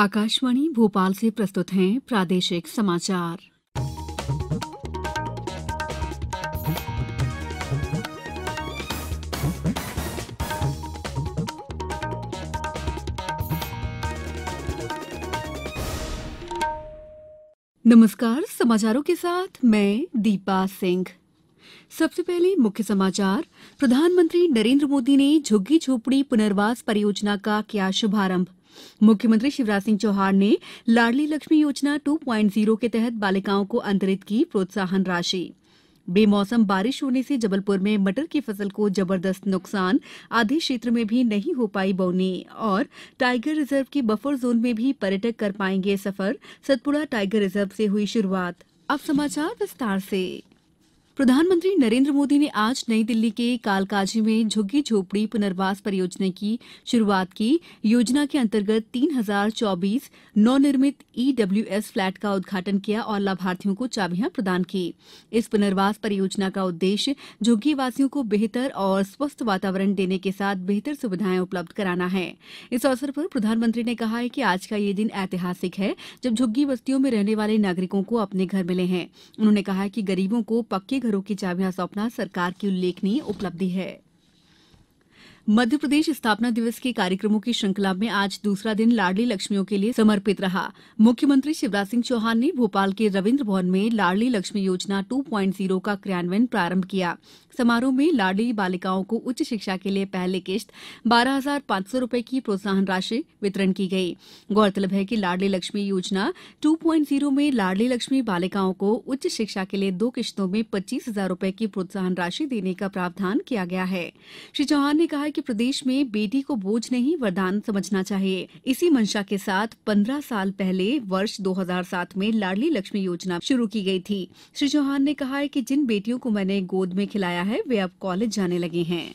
आकाशवाणी भोपाल से प्रस्तुत हैं प्रादेशिक समाचार नमस्कार समाचारों के साथ मैं दीपा सिंह सबसे पहले मुख्य समाचार प्रधानमंत्री नरेंद्र मोदी ने झुग्गी झोपड़ी पुनर्वास परियोजना का किया शुभारंभ मुख्यमंत्री शिवराज सिंह चौहान ने लाडली लक्ष्मी योजना टू प्वाइंट जीरो के तहत बालिकाओं को अंतरित की प्रोत्साहन राशि बेमौसम बारिश होने से जबलपुर में मटर की फसल को जबरदस्त नुकसान आधे क्षेत्र में भी नहीं हो पाई बोनी और टाइगर रिजर्व के बफर जोन में भी पर्यटक कर पाएंगे सफर सतपुड़ा टाइगर रिजर्व से हुई शुरुआत अब समाचार विस्तार से प्रधानमंत्री नरेन्द्र मोदी ने आज नई दिल्ली के कालकाजी में झुग्गी झोपड़ी पुनर्वास परियोजना की शुरूआत की योजना के अंतर्गत तीन हजार चौबीस नवनिर्मित ईडब्ल्यूएस फ्लैट का उद्घाटन किया और लाभार्थियों को चाबियां प्रदान की इस पुनर्वास परियोजना का उद्देश्य झुग्गी वासियों को बेहतर और स्वस्थ वातावरण देने के साथ बेहतर सुविधाएं उपलब्ध कराना है इस अवसर पर प्रधानमंत्री ने कहा है कि आज का ये दिन ऐतिहासिक है जब झुग्गी बस्तियों में रहने वाले नागरिकों को अपने घर मिले हैं उन्होंने कहा कि गरीबों को पक्के घर घरों की चाबियां सौंपना सरकार की उल्लेखनीय उपलब्धि है मध्यप्रदेश स्थापना दिवस के कार्यक्रमों की श्रृंखला में आज दूसरा दिन लाडली लक्ष्मियों के लिए समर्पित रहा मुख्यमंत्री शिवराज सिंह चौहान ने भोपाल के रविन्द्र भवन में लाडली लक्ष्मी योजना 2.0 का क्रियान्वयन प्रारंभ किया समारोह में लाडली बालिकाओं को उच्च शिक्षा के लिए पहले किश्त बारह हजार पांच सौ रूपये की प्रोत्साहन राशि वितरण की गई गौरतलब है कि लाडली लक्ष्मी योजना 2.0 में लाडली लक्ष्मी बालिकाओं को उच्च शिक्षा के लिए दो किश्तों में पच्चीस हजार रूपये की प्रोत्साहन राशि देने का प्रावधान किया गया है श्री चौहान ने कहा कि कि प्रदेश में बेटी को बोझ नहीं वरदान समझना चाहिए इसी मंशा के साथ 15 साल पहले वर्ष 2007 में लाडली लक्ष्मी योजना शुरू की गई थी श्री चौहान ने कहा है कि जिन बेटियों को मैंने गोद में खिलाया है वे अब कॉलेज जाने लगे हैं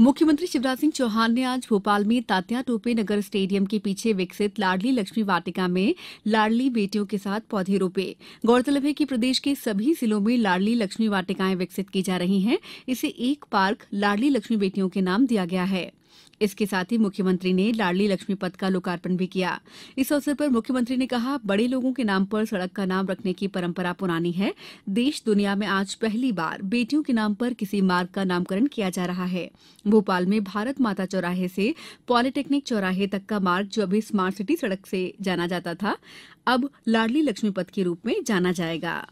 मुख्यमंत्री शिवराज सिंह चौहान ने आज भोपाल में तात्या टोपे नगर स्टेडियम के पीछे विकसित लाडली लक्ष्मी वाटिका में लाडली बेटियों के साथ पौधे रोपे गौरतलब है कि प्रदेश के सभी जिलों में लाडली लक्ष्मी वाटिकाएं विकसित की जा रही हैं इसे एक पार्क लाडली लक्ष्मी बेटियों के नाम दिया गया है इसके साथ ही मुख्यमंत्री ने लाडली लक्ष्मी पथ का लोकार्पण भी किया इस अवसर पर मुख्यमंत्री ने कहा बड़े लोगों के नाम पर सड़क का नाम रखने की परंपरा पुरानी है देश दुनिया में आज पहली बार बेटियों के नाम पर किसी मार्ग का नामकरण किया जा रहा है भोपाल में भारत माता चौराहे से पॉलिटेक्निक चौराहे तक का मार्ग जो अभी स्मार्ट सिटी सड़क से जाना जाता था अब लाडली लक्ष्मी पथ के रूप में जाना जाएगा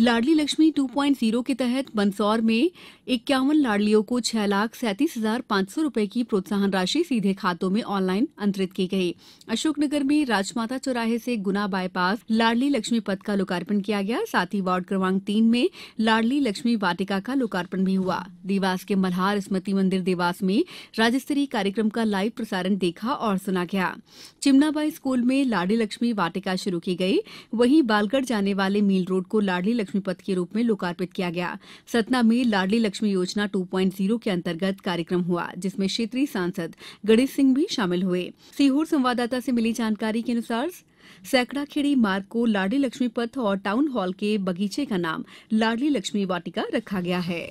लाडली लक्ष्मी 2.0 के तहत मंदसौर में इक्यावन लाडलियों को छह लाख सैंतीस हजार पांच सौ रूपये की प्रोत्साहन राशि सीधे खातों में ऑनलाइन अंतरित की गई अशोकनगर में राजमाता चौराहे से गुना बाईपास लाडली लक्ष्मी पथ का लोकार्पण किया गया साथ ही वार्ड क्रमांक तीन में लाडली लक्ष्मी वाटिका का लोकार्पण भी हुआ देवास के मल्हार स्मृति मंदिर देवास में राज्य स्तरीय कार्यक्रम का लाइव प्रसारण देखा और सुना गया चिमनाबाई स्कूल में लाडली लक्ष्मी वाटिका शुरू की गई वहीं बालगढ़ जाने वाले मील रोड को लाडली लक्ष्मी पथ के रूप में लोकार्पित किया गया सतना में लाडली लक्ष्मी योजना 2.0 के अंतर्गत कार्यक्रम हुआ जिसमें क्षेत्रीय सांसद गणेश सिंह भी शामिल हुए सीहोर संवाददाता से मिली जानकारी के अनुसार सैकड़ाखेड़ी मार्ग को लाडली लक्ष्मी पथ और टाउन हॉल के बगीचे का नाम लाडली लक्ष्मी वाटिका रखा गया है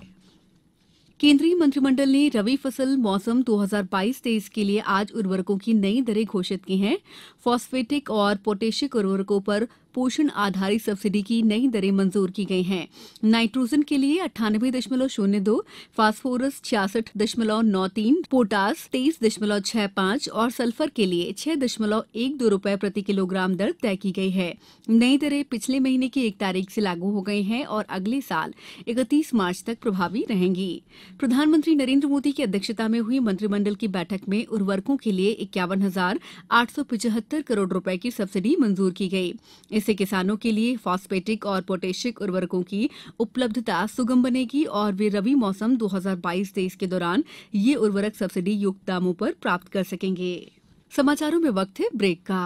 केंद्रीय मंत्रिमंडल ने रवि फसल मौसम 2022-23 के लिए आज उर्वरकों की नई दरें घोषित की हैं फॉस्फेटिक और पोटेशिक उर्वरकों पर पोषण आधारित सब्सिडी की नई दरें मंजूर की गई हैं नाइट्रोजन के लिए अट्ठानबे दशमलव शून्य दो फॉस्फोरस छियासठ दशमलव नौ तीन पोटास तेईस दशमलव छह पांच और सल्फर के लिए छह दशमलव एक दो रूपये प्रति किलोग्राम दर तय की गई है नई दरें पिछले महीने की एक तारीख से लागू हो गई हैं और अगले साल इकतीस मार्च तक प्रभावी रहेंगी प्रधानमंत्री नरेंद्र मोदी की अध्यक्षता में हुई मंत्रिमंडल की बैठक में उर्वरकों के लिए इक्यावन हजार आठ सौ पिचहत्तर करोड़ रुपए की सब्सिडी मंजूर की गई इस इससे किसानों के लिए फास्फेटिक और पोटेशिक उर्वरकों की उपलब्धता सुगम बनेगी और वे रबी मौसम 2022 हजार के दौरान ये उर्वरक सब्सिडी युक्त दामों पर प्राप्त कर सकेंगे समाचारों में वक्त है ब्रेक का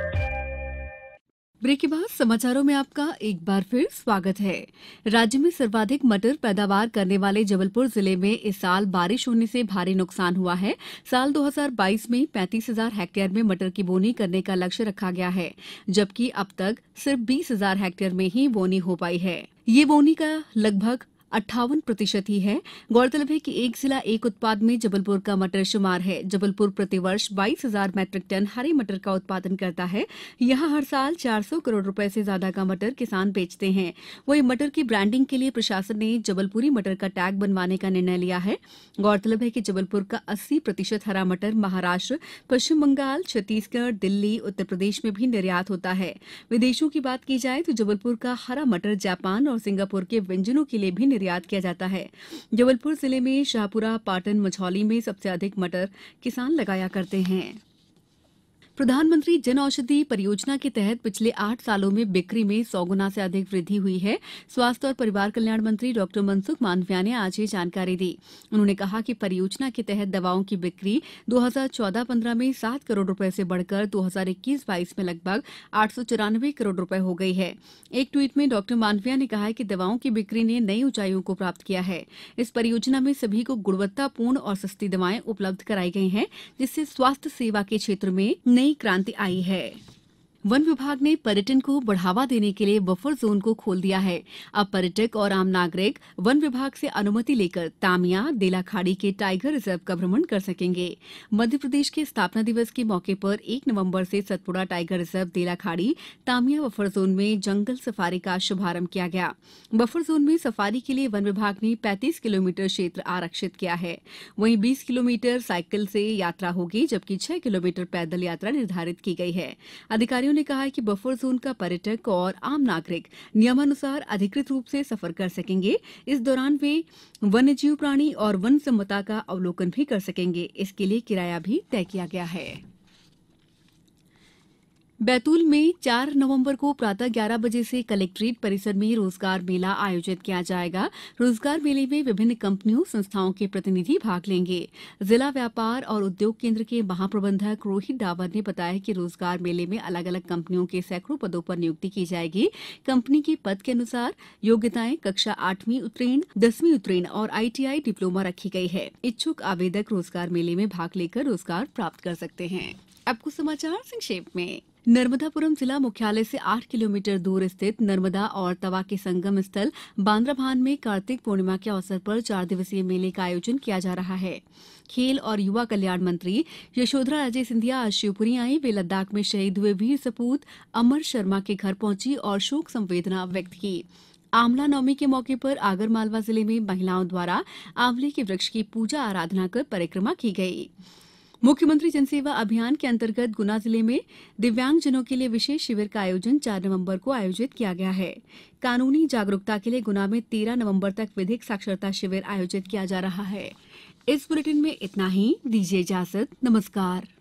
ब्रेक के बाद समाचारों में आपका एक बार फिर स्वागत है राज्य में सर्वाधिक मटर पैदावार करने वाले जबलपुर जिले में इस साल बारिश होने से भारी नुकसान हुआ है साल 2022 में 35,000 हेक्टेयर में मटर की बोनी करने का लक्ष्य रखा गया है जबकि अब तक सिर्फ 20,000 हेक्टेयर में ही बोनी हो पाई है ये बोनी का लगभग अट्ठावन प्रतिशत ही है गौरतलब है कि एक जिला एक उत्पाद में जबलपुर का मटर शुमार है जबलपुर प्रतिवर्ष बाईस हजार मैट्रिक टन हरे मटर का उत्पादन करता है यहाँ हर साल 400 करोड़ रुपए से ज्यादा का मटर किसान बेचते हैं वही मटर की ब्रांडिंग के लिए प्रशासन ने जबलपुरी मटर का टैग बनवाने का निर्णय लिया है गौरतलब है कि जबलपुर का अस्सी प्रतिशत हरा मटर महाराष्ट्र पश्चिम बंगाल छत्तीसगढ़ दिल्ली उत्तर प्रदेश में भी निर्यात होता है विदेशों की बात की जाए तो जबलपुर का हरा मटर जापान और सिंगापुर के व्यंजनों के लिए भी निर्यात किया जाता है जबलपुर जिले में शाहपुरा पाटन मझौली में सबसे अधिक मटर किसान लगाया करते हैं प्रधानमंत्री जन औषधि परियोजना के तहत पिछले आठ सालों में बिक्री में सौ गुना से अधिक वृद्धि हुई है स्वास्थ्य और परिवार कल्याण मंत्री डॉक्टर मनसुख मांडविया ने आज ये जानकारी दी उन्होंने कहा कि परियोजना के तहत दवाओं की बिक्री 2014-15 में सात करोड़ रुपए से बढ़कर 2021-22 में लगभग आठ करोड़ रुपए हो गई है एक ट्वीट में डॉक्टर मांडविया ने कहा कि दवाओं की बिक्री ने नई ऊंचाइयों को प्राप्त किया है इस परियोजना में सभी को गुणवत्तापूर्ण और सस्ती दवाएं उपलब्ध कराई गई है जिससे स्वास्थ्य सेवा के क्षेत्र में नई नई क्रांति आई है वन विभाग ने पर्यटन को बढ़ावा देने के लिए बफर जोन को खोल दिया है अब पर्यटक और आम नागरिक वन विभाग से अनुमति लेकर तामिया देलाखाड़ी के टाइगर रिजर्व का भ्रमण कर सकेंगे मध्यप्रदेश के स्थापना दिवस के मौके पर एक नवम्बर से Satpura tiger reserve Delakhadi Tamia buffer zone में जंगल सफारी का शुभारंभ किया गया बफर जोन में सफारी के लिए वन विभाग ने पैंतीस किलोमीटर क्षेत्र आरक्षित किया है वहीं बीस किलोमीटर साइकिल से यात्रा होगी जबकि छह किलोमीटर पैदल यात्रा निर्धारित की गई है अधिकारियों अधिकारियों ने कहा कि बफर जोन का पर्यटक और आम नागरिक नियमानुसार अधिकृत रूप से सफर कर सकेंगे इस दौरान वे वन्यजीव प्राणी और वन सम्पदा का अवलोकन भी कर सकेंगे इसके लिए किराया भी तय किया गया है बैतूल में चार नवंबर को प्रातः ग्यारह बजे से कलेक्ट्रेट परिसर में रोजगार मेला आयोजित किया जाएगा रोजगार मेले में विभिन्न कंपनियों संस्थाओं के प्रतिनिधि भाग लेंगे जिला व्यापार और उद्योग केंद्र के महाप्रबंधक रोहित डावर ने बताया कि रोजगार मेले में अलग अलग कंपनियों के सैकड़ों पदों पर नियुक्ति की जाएगी कंपनी के पद के अनुसार योग्यताएं कक्षा आठवीं उत्तीर्ण दसवीं उत्तीर्ण और आईटीआई डिप्लोमा रखी गई है इच्छुक आवेदक रोजगार मेले में भाग लेकर रोजगार प्राप्त कर सकते हैं आपको समाचार संक्षेप में नर्मदापुरम जिला मुख्यालय से आठ किलोमीटर दूर स्थित नर्मदा और तवा के संगम स्थल बांद्राभान में कार्तिक पूर्णिमा के अवसर पर चार दिवसीय मेले का आयोजन किया जा रहा है खेल और युवा कल्याण मंत्री यशोधरा राजे सिंधिया आज शिवपुरी आई वे लद्दाख में शहीद हुए वीर सपूत अमर शर्मा के घर पहुंची और शोक संवेदना व्यक्त की आंवला नवमी के मौके पर आगरमालवा जिले में महिलाओं द्वारा आंवले के वृक्ष की पूजा आराधना कर परिक्रमा की गयी मुख्यमंत्री जनसेवा अभियान के अंतर्गत गुना जिले में दिव्यांगजनों के लिए विशेष शिविर का आयोजन चार नवम्बर को आयोजित किया गया है कानूनी जागरूकता के लिए गुना में तेरह नवम्बर तक विधिक साक्षरता शिविर आयोजित किया जा रहा है इस बुलेटिन में इतना ही दीजिए इजाजत नमस्कार